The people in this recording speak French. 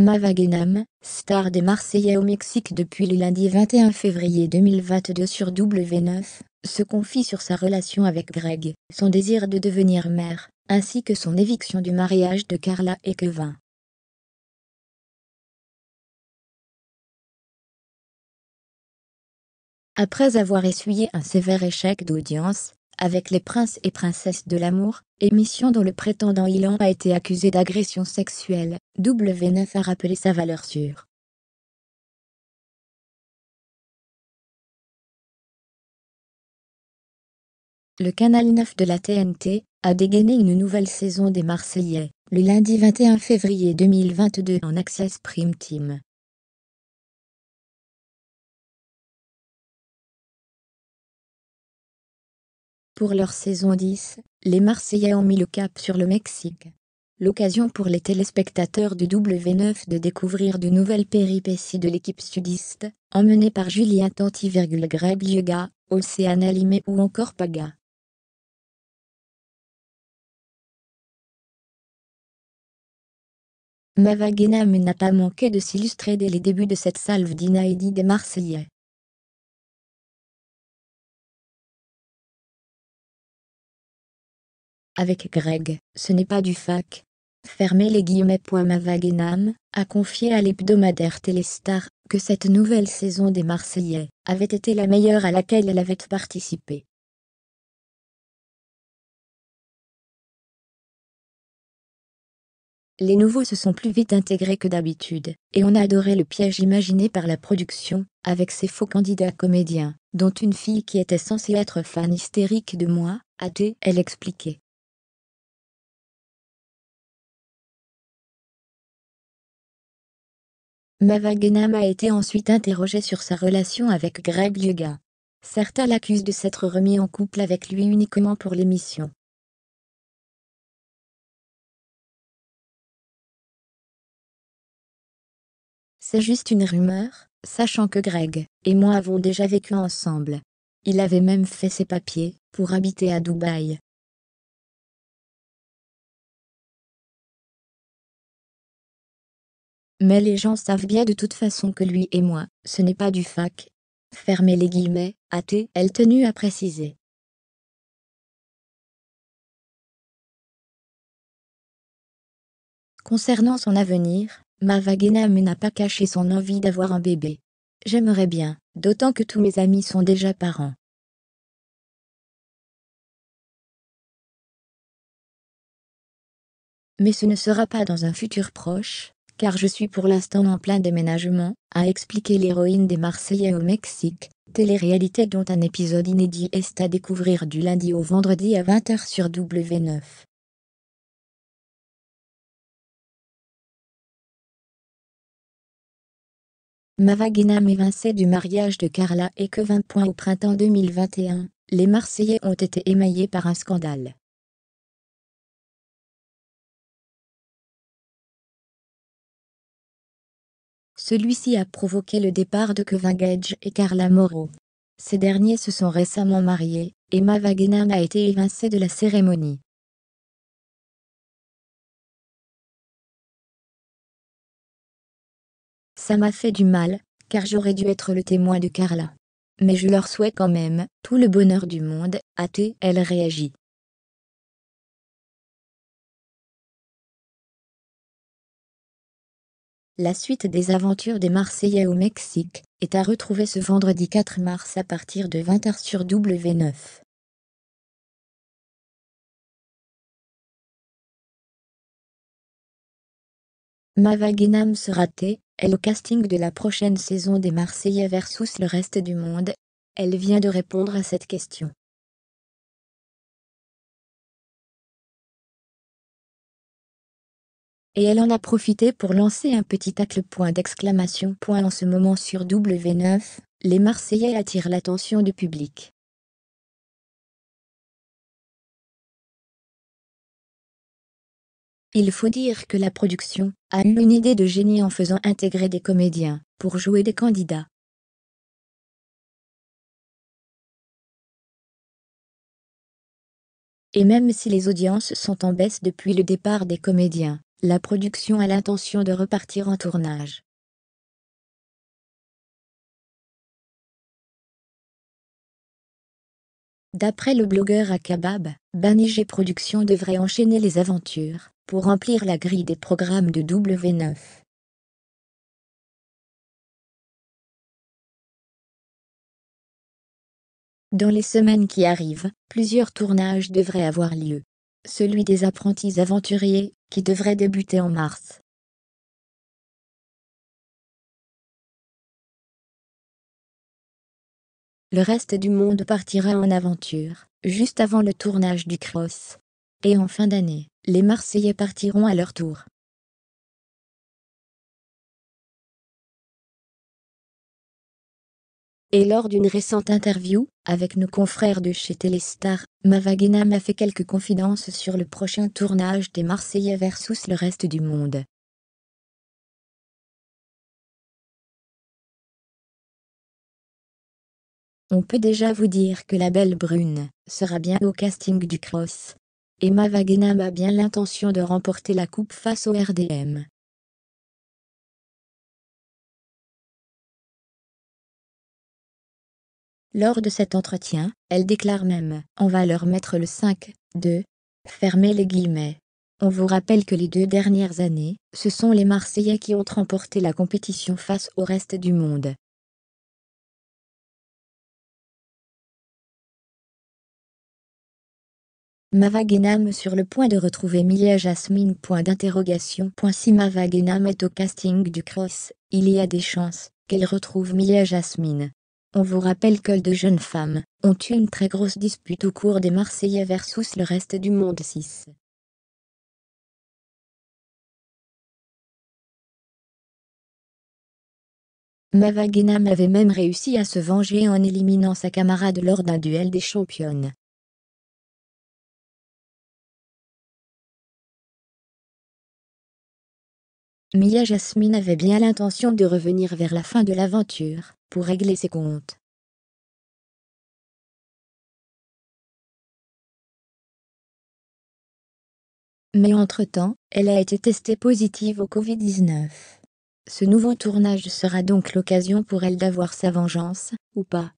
Mavagenam, star des Marseillais au Mexique depuis le lundi 21 février 2022 sur W9, se confie sur sa relation avec Greg, son désir de devenir mère, ainsi que son éviction du mariage de Carla et Kevin. Après avoir essuyé un sévère échec d'audience, avec les princes et princesses de l'amour, émission dont le prétendant Ilan a été accusé d'agression sexuelle, W9 a rappelé sa valeur sûre. Le canal 9 de la TNT a dégainé une nouvelle saison des Marseillais, le lundi 21 février 2022 en Access Prime Team. Pour leur saison 10, les Marseillais ont mis le cap sur le Mexique. L'occasion pour les téléspectateurs du W9 de découvrir de nouvelles péripéties de l'équipe sudiste, emmenée par Julien Tanti, Greg Liega, Océane Alimé ou encore Paga. Mavaguenam n'a pas manqué de s'illustrer dès les débuts de cette salve d'inaïdi des Marseillais. avec Greg, ce n'est pas du fac. Fermez les guillemets. Ma Nam a confié à l'hebdomadaire Téléstar que cette nouvelle saison des Marseillais avait été la meilleure à laquelle elle avait participé. Les nouveaux se sont plus vite intégrés que d'habitude, et on a adoré le piège imaginé par la production, avec ses faux candidats comédiens, dont une fille qui était censée être fan hystérique de moi, a été elle expliquait. Mavagenam a été ensuite interrogé sur sa relation avec Greg Yuga. Certains l'accusent de s'être remis en couple avec lui uniquement pour l'émission. C'est juste une rumeur, sachant que Greg et moi avons déjà vécu ensemble. Il avait même fait ses papiers pour habiter à Dubaï. Mais les gens savent bien de toute façon que lui et moi, ce n'est pas du fac. Fermez les guillemets, athée, elle tenue à préciser. Concernant son avenir, ma me n'a pas caché son envie d'avoir un bébé. J'aimerais bien, d'autant que tous mes amis sont déjà parents. Mais ce ne sera pas dans un futur proche, car je suis pour l'instant en plein déménagement, a expliqué l'héroïne des Marseillais au Mexique, télé-réalité dont un épisode inédit est à découvrir du lundi au vendredi à 20h sur W9. vagina m'évinçait du mariage de Carla et que 20 points au printemps 2021, les Marseillais ont été émaillés par un scandale. Celui-ci a provoqué le départ de Kevin Gage et Carla Moreau. Ces derniers se sont récemment mariés, et Wagener a été évincée de la cérémonie. Ça m'a fait du mal, car j'aurais dû être le témoin de Carla. Mais je leur souhaite quand même tout le bonheur du monde, a-t-elle réagit. La suite des aventures des Marseillais au Mexique est à retrouver ce vendredi 4 mars à partir de 20h sur W9. Ma vaginam sera t elle au casting de la prochaine saison des Marseillais versus le reste du monde Elle vient de répondre à cette question. et elle en a profité pour lancer un petit tacle point d'exclamation point en ce moment sur W9, les Marseillais attirent l'attention du public. Il faut dire que la production a eu une idée de génie en faisant intégrer des comédiens pour jouer des candidats. Et même si les audiences sont en baisse depuis le départ des comédiens, la production a l'intention de repartir en tournage. D'après le blogueur Akabab, G Productions devrait enchaîner les aventures pour remplir la grille des programmes de W9. Dans les semaines qui arrivent, plusieurs tournages devraient avoir lieu celui des apprentis aventuriers, qui devrait débuter en mars. Le reste du monde partira en aventure, juste avant le tournage du Cross. Et en fin d'année, les Marseillais partiront à leur tour. Et lors d'une récente interview, avec nos confrères de chez Téléstar, Mavagena m'a fait quelques confidences sur le prochain tournage des Marseillais versus le reste du monde. On peut déjà vous dire que la belle brune sera bien au casting du cross. Et Vagena a bien l'intention de remporter la coupe face au RDM. Lors de cet entretien, elle déclare même On va leur mettre le 5, 2. Fermez les guillemets. On vous rappelle que les deux dernières années, ce sont les Marseillais qui ont remporté la compétition face au reste du monde. Mavagenam sur le point de retrouver Milia Jasmine. Point d'interrogation. Si Mavagenam est au casting du Cross, il y a des chances qu'elle retrouve Milia Jasmine. On vous rappelle que deux jeunes femmes ont eu une très grosse dispute au cours des Marseillais versus le reste du monde 6. Mavagenam avait même réussi à se venger en éliminant sa camarade lors d'un duel des championnes. Mia Jasmine avait bien l'intention de revenir vers la fin de l'aventure pour régler ses comptes. Mais entre-temps, elle a été testée positive au Covid-19. Ce nouveau tournage sera donc l'occasion pour elle d'avoir sa vengeance, ou pas.